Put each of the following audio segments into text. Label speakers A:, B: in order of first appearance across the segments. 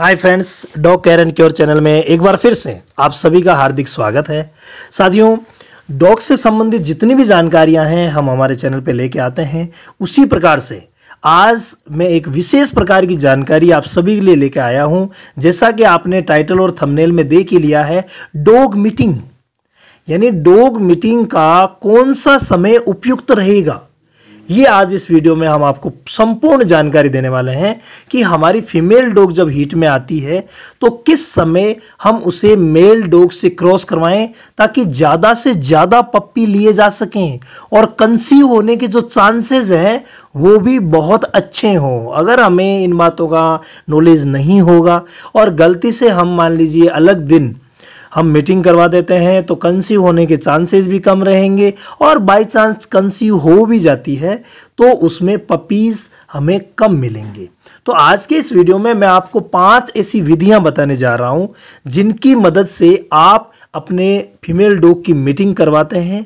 A: hi friends dog and cure channel में एक बार फिर से आप सभी का हार्दिक स्वागत है साथियों डॉग से संबंधित जितनी भी जानकारियां हैं हम हमारे चैनल पे लेके आते हैं उसी प्रकार से आज मैं एक विशेष प्रकार की जानकारी आप सभी के लिए लेके आया हूं जैसा कि आपने टाइटल और थंबनेल में देख ही लिया है डॉग मीटिंग यानी डॉग मीटिंग का कौन सा समय उपयुक्त रहेगा ये आज इस वीडियो में हम आपको संपूर्ण जानकारी देने वाले हैं कि हमारी फीमेल डॉग जब हीट में आती है तो किस समय हम उसे मेल डॉग से क्रॉस करवाएं ताकि ज़्यादा से ज़्यादा पप्पी लिए जा सकें और कंसीव होने के जो चांसेस हैं वो भी बहुत अच्छे हों अगर हमें इन बातों का नॉलेज नहीं होगा और गलती से हम मान लीजिए अलग दिन हम मीटिंग करवा देते हैं तो कंसीव होने के चांसेस भी कम रहेंगे और बाय चांस कंसीव हो भी जाती है तो उसमें पपीज़ हमें कम मिलेंगे तो आज के इस वीडियो में मैं आपको पांच ऐसी विधियां बताने जा रहा हूं जिनकी मदद से आप अपने फीमेल डॉग की मीटिंग करवाते हैं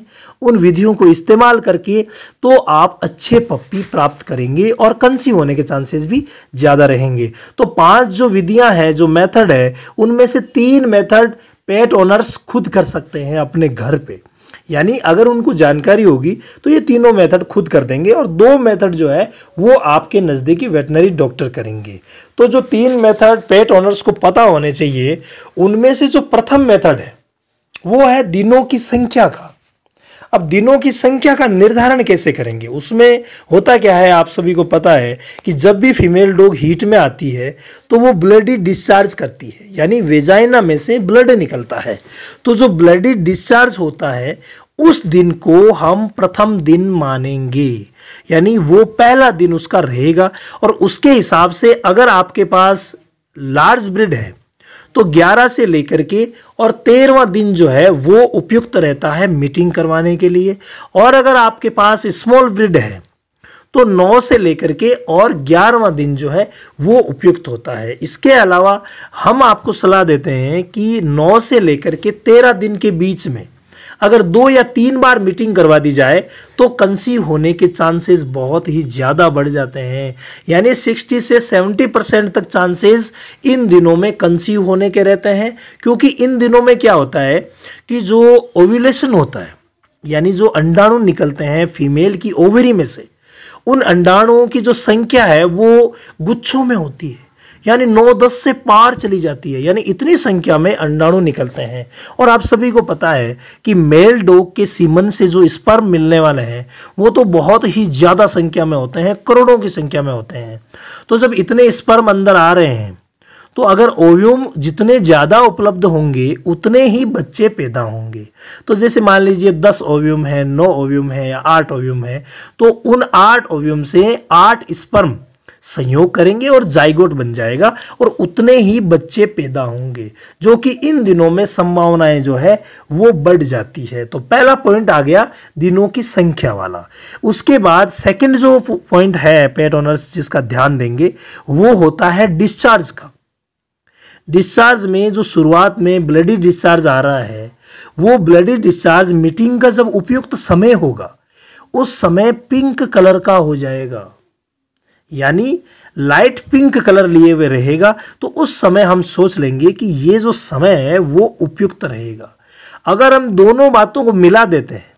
A: उन विधियों को इस्तेमाल करके तो आप अच्छे पप्पी प्राप्त करेंगे और कंसीव होने के चांसेस भी ज़्यादा रहेंगे तो पांच जो विधियां हैं जो मेथड है उनमें से तीन मेथड पेट ओनर्स खुद कर सकते हैं अपने घर पर यानी अगर उनको जानकारी होगी तो ये तीनों मेथड खुद कर देंगे और दो मेथड जो है वो आपके नज़दीकी वेटनरी डॉक्टर करेंगे तो जो तीन मेथड पेट ओनर्स को पता होने चाहिए उनमें से जो प्रथम मेथड है वो है दिनों की संख्या का अब दिनों की संख्या का निर्धारण कैसे करेंगे उसमें होता क्या है आप सभी को पता है कि जब भी फीमेल डॉग हीट में आती है तो वो ब्लडी डिस्चार्ज करती है यानी वेजाइना में से ब्लड निकलता है तो जो ब्लडी डिस्चार्ज होता है उस दिन को हम प्रथम दिन मानेंगे यानी वो पहला दिन उसका रहेगा और उसके हिसाब से अगर आपके पास लार्ज ब्रिड है तो 11 से लेकर के और तेरहवा दिन जो है वो उपयुक्त रहता है मीटिंग करवाने के लिए और अगर आपके पास स्मॉल ब्रिड है तो 9 से लेकर के और ग्यारहवा दिन जो है वो उपयुक्त होता है इसके अलावा हम आपको सलाह देते हैं कि 9 से लेकर के 13 दिन के बीच में अगर दो या तीन बार मीटिंग करवा दी जाए तो कंसीव होने के चांसेस बहुत ही ज़्यादा बढ़ जाते हैं यानी 60 से 70 परसेंट तक चांसेस इन दिनों में कंसीव होने के रहते हैं क्योंकि इन दिनों में क्या होता है कि जो ओव्यूलेशन होता है यानी जो अंडाणु निकलते हैं फीमेल की ओवरी में से उन अंडाणुओं की जो संख्या है वो गुच्छों में होती है यानी नौ दस से पार चली जाती है यानी इतनी संख्या में अंडाणु निकलते हैं और आप सभी को पता है कि मेल डोग के सीमन से जो स्पर्म मिलने वाले हैं वो तो बहुत ही ज़्यादा संख्या में होते हैं करोड़ों की संख्या में होते हैं तो जब इतने स्पर्म अंदर आ रहे हैं तो अगर ओव्यूम जितने ज़्यादा उपलब्ध होंगे उतने ही बच्चे पैदा होंगे तो जैसे मान लीजिए दस ओव्यूम है नौ ओव्यूम है या आठ ओव्यूम है तो उन आठ ओव्यूम से आठ स्पर्म संयोग करेंगे और जाइगोट बन जाएगा और उतने ही बच्चे पैदा होंगे जो कि इन दिनों में संभावनाएं जो है वो बढ़ जाती है तो पहला पॉइंट आ गया दिनों की संख्या वाला उसके बाद सेकंड जो पॉइंट है पेट ऑनर्स जिसका ध्यान देंगे वो होता है डिस्चार्ज का डिस्चार्ज में जो शुरुआत में ब्लडी डिस्चार्ज आ रहा है वो ब्लडी डिस्चार्ज मीटिंग का जब उपयुक्त समय होगा उस समय पिंक कलर का हो जाएगा यानी लाइट पिंक कलर लिए हुए रहेगा तो उस समय हम सोच लेंगे कि ये जो समय है वो उपयुक्त रहेगा अगर हम दोनों बातों को मिला देते हैं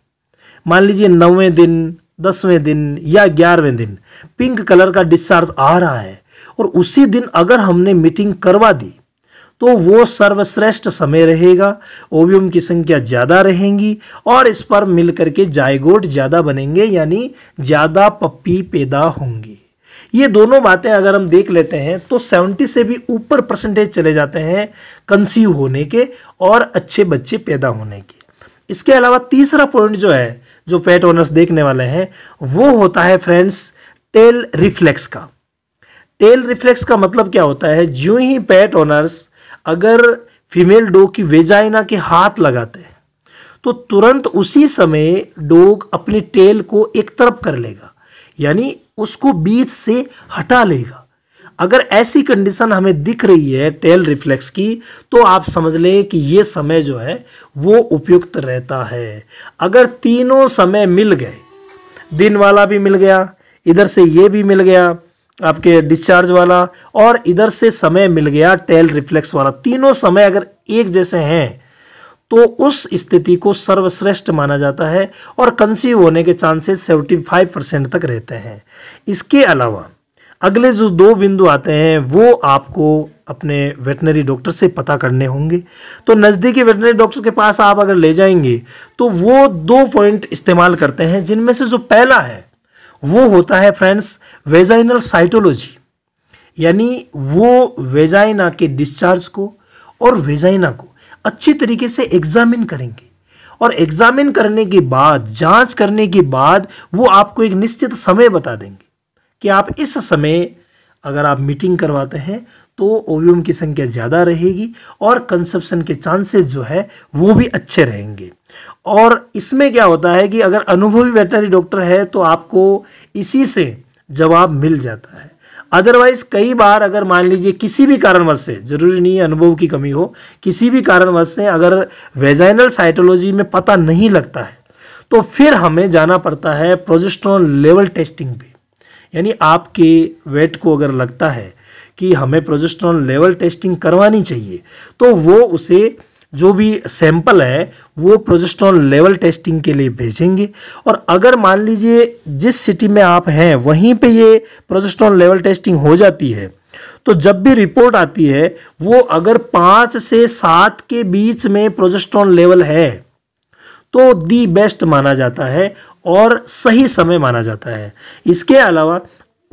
A: मान लीजिए नौवें दिन दसवें दिन या ग्यारहवें दिन पिंक कलर का डिस्चार्ज आ रहा है और उसी दिन अगर हमने मीटिंग करवा दी तो वो सर्वश्रेष्ठ समय रहेगा ओवियम की संख्या ज़्यादा रहेंगी और इस पर मिल करके जायगोट ज़्यादा बनेंगे यानी ज़्यादा पप्पी पैदा होंगी ये दोनों बातें अगर हम देख लेते हैं तो 70 से भी ऊपर परसेंटेज चले जाते हैं कंसीव होने के और अच्छे बच्चे पैदा होने के इसके अलावा तीसरा पॉइंट जो है जो पेट ओनर्स देखने वाले हैं वो होता है फ्रेंड्स टेल रिफ्लेक्स का टेल रिफ्लेक्स का मतलब क्या होता है जो ही पेट ओनर्स अगर फीमेल डोग की वेजाइना के हाथ लगाते हैं तो तुरंत उसी समय डोग अपने टेल को एक तरफ कर लेगा यानी उसको बीच से हटा लेगा अगर ऐसी कंडीशन हमें दिख रही है टेल रिफ्लेक्स की तो आप समझ लें कि ये समय जो है वो उपयुक्त रहता है अगर तीनों समय मिल गए दिन वाला भी मिल गया इधर से ये भी मिल गया आपके डिस्चार्ज वाला और इधर से समय मिल गया टेल रिफ्लेक्स वाला तीनों समय अगर एक जैसे हैं तो उस स्थिति को सर्वश्रेष्ठ माना जाता है और कंसीव होने के चांसेस सेवेंटी फाइव परसेंट तक रहते हैं इसके अलावा अगले जो दो बिंदु आते हैं वो आपको अपने वेटनरी डॉक्टर से पता करने होंगे तो नज़दीकी वेटनरी डॉक्टर के पास आप अगर ले जाएंगे तो वो दो पॉइंट इस्तेमाल करते हैं जिनमें से जो पहला है वो होता है फ्रेंड्स वेजाइनल साइटोलॉजी यानी वो वेजाइना के डिस्चार्ज को और वेजाइना को अच्छी तरीके से एग्जामिन करेंगे और एग्जामिन करने के बाद जांच करने के बाद वो आपको एक निश्चित समय बता देंगे कि आप इस समय अगर आप मीटिंग करवाते हैं तो ओवियम की संख्या ज़्यादा रहेगी और कंसेप्शन के चांसेस जो है वो भी अच्छे रहेंगे और इसमें क्या होता है कि अगर अनुभवी वेटनरी डॉक्टर है तो आपको इसी से जवाब मिल जाता है अदरवाइज कई बार अगर मान लीजिए किसी भी कारणवश से जरूरी नहीं है अनुभव की कमी हो किसी भी कारणवश से अगर वेजाइनल साइटोलॉजी में पता नहीं लगता है तो फिर हमें जाना पड़ता है प्रोजेस्ट्रॉन लेवल टेस्टिंग पे यानी आपके वेट को अगर लगता है कि हमें प्रोजेस्ट्रॉन लेवल टेस्टिंग करवानी चाहिए तो वो उसे जो भी सैंपल है वो प्रोजेस्ट्रॉन लेवल टेस्टिंग के लिए भेजेंगे और अगर मान लीजिए जिस सिटी में आप हैं वहीं पे ये प्रोजेस्ट्रॉन लेवल टेस्टिंग हो जाती है तो जब भी रिपोर्ट आती है वो अगर पाँच से सात के बीच में प्रोजेस्ट्रॉन लेवल है तो दी बेस्ट माना जाता है और सही समय माना जाता है इसके अलावा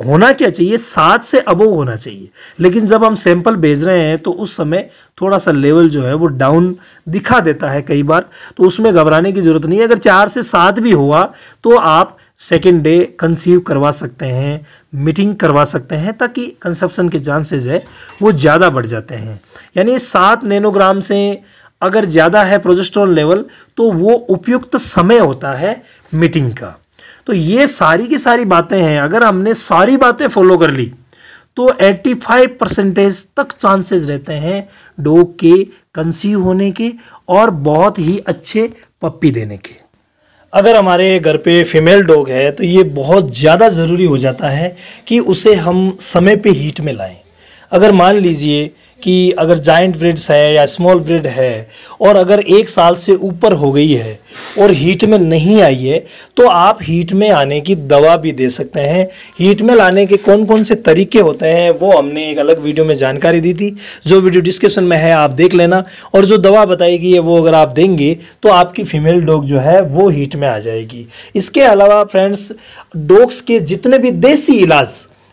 A: होना क्या चाहिए सात से अबो होना चाहिए लेकिन जब हम सैंपल भेज रहे हैं तो उस समय थोड़ा सा लेवल जो है वो डाउन दिखा देता है कई बार तो उसमें घबराने की ज़रूरत नहीं है अगर चार से सात भी हुआ तो आप सेकेंड डे कंसीव करवा सकते हैं मीटिंग करवा सकते हैं ताकि कंसेप्शन के चांसेज है वो ज़्यादा बढ़ जाते हैं यानी सात नैनोग्राम से अगर ज़्यादा है प्रोजेस्ट्रॉन लेवल तो वो उपयुक्त समय होता है मीटिंग का तो ये सारी की सारी बातें हैं अगर हमने सारी बातें फॉलो कर ली तो 85 परसेंटेज तक चांसेस रहते हैं डॉग के कंसीव होने के और बहुत ही अच्छे पप्पी देने के अगर हमारे घर पे फीमेल डॉग है तो ये बहुत ज़्यादा ज़रूरी हो जाता है कि उसे हम समय पे हीट में लाएं अगर मान लीजिए कि अगर जाइंट ब्रिड्स है या स्मॉल ब्रिड है और अगर एक साल से ऊपर हो गई है और हीट में नहीं आई है तो आप हीट में आने की दवा भी दे सकते हैं हीट में लाने के कौन कौन से तरीके होते हैं वो हमने एक अलग वीडियो में जानकारी दी थी जो वीडियो डिस्क्रिप्शन में है आप देख लेना और जो दवा बताई गई है वो अगर आप देंगे तो आपकी फीमेल डॉग जो है वो हीट में आ जाएगी इसके अलावा फ्रेंड्स डॉग्स के जितने भी देसी इलाज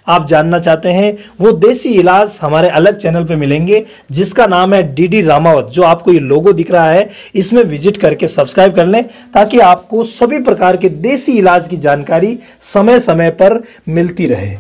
A: आप जानना चाहते हैं वो देसी इलाज हमारे अलग चैनल पे मिलेंगे जिसका नाम है डी डी रामावत जो आपको ये लोगो दिख रहा है इसमें विजिट करके सब्सक्राइब कर लें ताकि आपको सभी प्रकार के देसी इलाज की जानकारी समय समय पर मिलती रहे